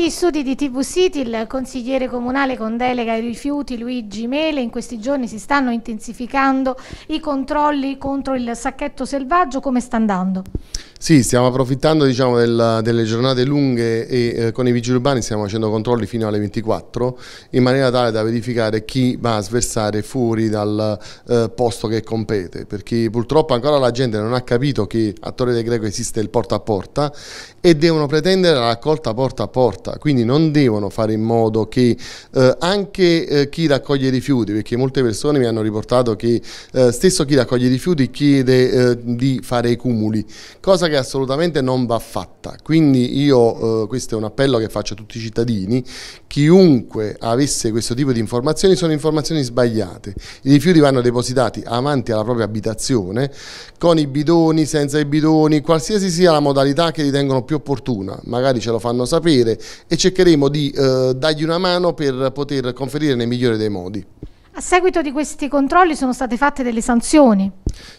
Agli studi di TV City il consigliere comunale con delega ai rifiuti Luigi Mele in questi giorni si stanno intensificando i controlli contro il sacchetto selvaggio, come sta andando? Sì, stiamo approfittando diciamo, del, delle giornate lunghe e eh, con i vigili urbani stiamo facendo controlli fino alle 24 in maniera tale da verificare chi va a sversare fuori dal eh, posto che compete perché purtroppo ancora la gente non ha capito che a Torre del Greco esiste il porta a porta e devono pretendere la raccolta porta a porta raccolta, quindi non devono fare in modo che eh, anche eh, chi raccoglie i rifiuti, perché molte persone mi hanno riportato che eh, stesso chi raccoglie i rifiuti chiede eh, di fare i cumuli, cosa che assolutamente non va fatta, quindi io, eh, questo è un appello che faccio a tutti i cittadini, chiunque avesse questo tipo di informazioni sono informazioni sbagliate, i rifiuti vanno depositati avanti alla propria abitazione con i bidoni, senza i bidoni, qualsiasi sia la modalità che ritengono più opportuna, magari ce lo fanno sapere, e cercheremo di eh, dargli una mano per poter conferire nel migliore dei modi. A seguito di questi controlli sono state fatte delle sanzioni?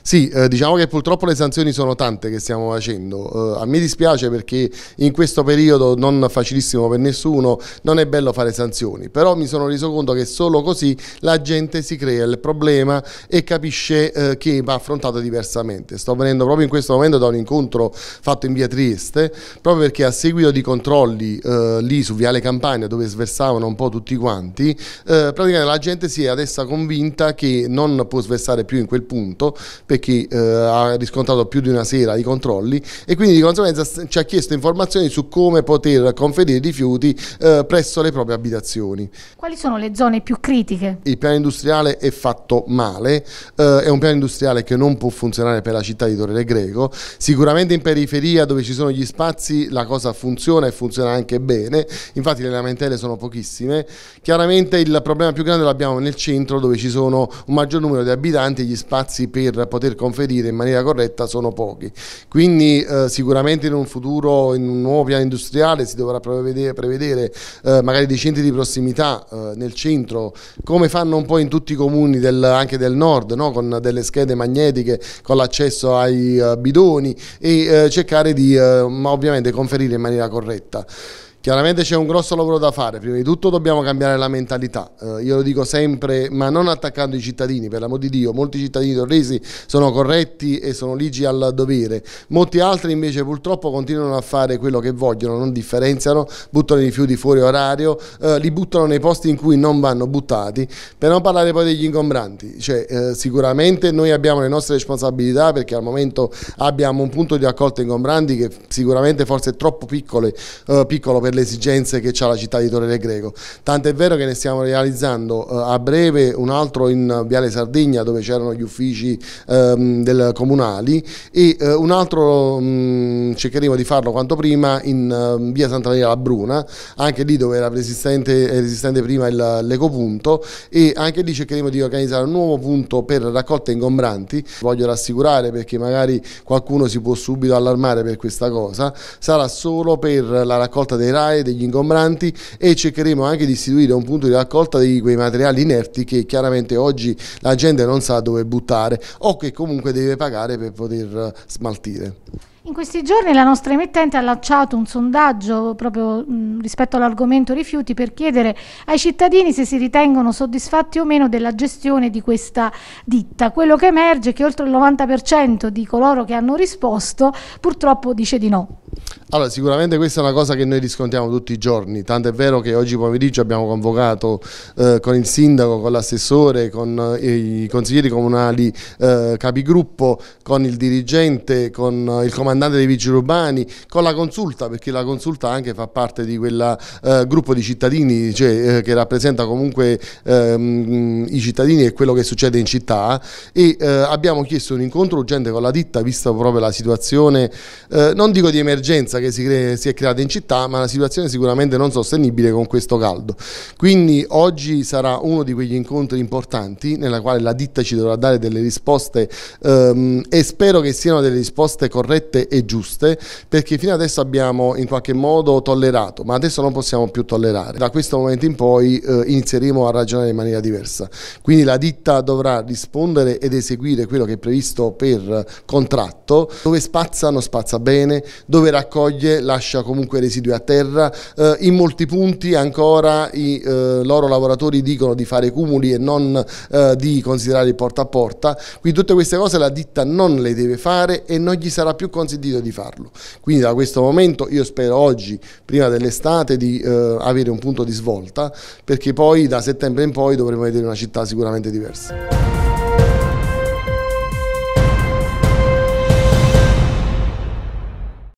Sì, eh, diciamo che purtroppo le sanzioni sono tante che stiamo facendo. Eh, a me dispiace perché in questo periodo non facilissimo per nessuno, non è bello fare sanzioni, però mi sono reso conto che solo così la gente si crea il problema e capisce eh, che va affrontato diversamente. Sto venendo proprio in questo momento da un incontro fatto in via Trieste, proprio perché a seguito di controlli eh, lì su Viale Campania dove sversavano un po' tutti quanti, eh, praticamente la gente si è adesso convinta che non può sversare più in quel punto perché eh, ha riscontrato più di una sera i controlli e quindi di conseguenza ci ha chiesto informazioni su come poter conferire i rifiuti eh, presso le proprie abitazioni. Quali sono le zone più critiche? Il piano industriale è fatto male, eh, è un piano industriale che non può funzionare per la città di Torre del Greco, sicuramente in periferia dove ci sono gli spazi la cosa funziona e funziona anche bene, infatti le lamentele sono pochissime, chiaramente il problema più grande l'abbiamo nel centro dove ci sono un maggior numero di abitanti e gli spazi per per poter conferire in maniera corretta sono pochi. Quindi eh, sicuramente in un futuro, in un nuovo piano industriale si dovrà prevedere, prevedere eh, magari dei centri di prossimità eh, nel centro, come fanno un po' in tutti i comuni del, anche del nord, no? con delle schede magnetiche, con l'accesso ai eh, bidoni e eh, cercare di eh, ovviamente conferire in maniera corretta. Chiaramente c'è un grosso lavoro da fare, prima di tutto dobbiamo cambiare la mentalità, eh, io lo dico sempre, ma non attaccando i cittadini, per l'amor di Dio, molti cittadini torresi sono corretti e sono ligi al dovere, molti altri invece purtroppo continuano a fare quello che vogliono, non differenziano, buttano i rifiuti fuori orario, eh, li buttano nei posti in cui non vanno buttati, per non parlare poi degli ingombranti, cioè, eh, sicuramente noi abbiamo le nostre responsabilità perché al momento abbiamo un punto di accolta ingombranti che sicuramente forse è troppo piccole, eh, piccolo per per le esigenze che ha la città di Torre del Greco. Tant'è vero che ne stiamo realizzando eh, a breve un altro in Viale Sardegna dove c'erano gli uffici ehm, del, comunali e eh, un altro mh, mm, cercheremo di farlo quanto prima in uh, via Santa Maria la Bruna, anche lì dove era resistente, eh, resistente prima l'ecopunto e anche lì cercheremo di organizzare un nuovo punto per raccolte ingombranti. Voglio rassicurare perché magari qualcuno si può subito allarmare per questa cosa, sarà solo per la raccolta dei rami sgrae, degli ingombranti e cercheremo anche di istituire un punto di raccolta di quei materiali inerti che chiaramente oggi la gente non sa dove buttare o che comunque deve pagare per poter eh, smaltire. In questi giorni la nostra emittente ha lanciato un sondaggio proprio rispetto all'argomento rifiuti per chiedere ai cittadini se si ritengono soddisfatti o meno della gestione di questa ditta. Quello che emerge è che oltre il 90% di coloro che hanno risposto purtroppo dice di no. Allora, sicuramente questa è una cosa che noi riscontriamo tutti i giorni, tanto è vero che oggi pomeriggio abbiamo convocato eh, con il sindaco, con l'assessore, con eh, i consiglieri comunali eh, capigruppo, con il dirigente, con eh, il comandante dei vigili urbani, con la consulta, perché la consulta anche fa parte di quel eh, gruppo di cittadini cioè, eh, che rappresenta comunque ehm, i cittadini e quello che succede in città e abbiamo chiesto un incontro urgente con la ditta, visto proprio la situazione, non dico di emergenza, emergenza che si, cre- si, è creata in città, ma la situazione è sicuramente non sostenibile con questo caldo. Quindi oggi sarà uno di quegli incontri importanti nella quale la ditta ci dovrà dare delle risposte ehm, e spero che siano delle risposte corrette e giuste, perché fino adesso abbiamo in qualche modo tollerato, ma adesso non possiamo più tollerare. Da questo momento in poi eh, inizieremo a ragionare in maniera diversa. Quindi la ditta dovrà rispondere ed eseguire quello che è previsto per contratto, dove spazza non spazza bene, dove raccoglie lascia comunque residui a terra, eh, in molti punti ancora i eh, loro lavoratori dicono di fare cumuli e non eh, di considerare il porta a porta, quindi tutte queste cose la ditta non le deve fare e non gli sarà più consentito di farlo. Quindi da questo momento io spero oggi, prima dell'estate, di eh, avere un punto di svolta perché poi da settembre in poi dovremo vedere una città sicuramente diversa.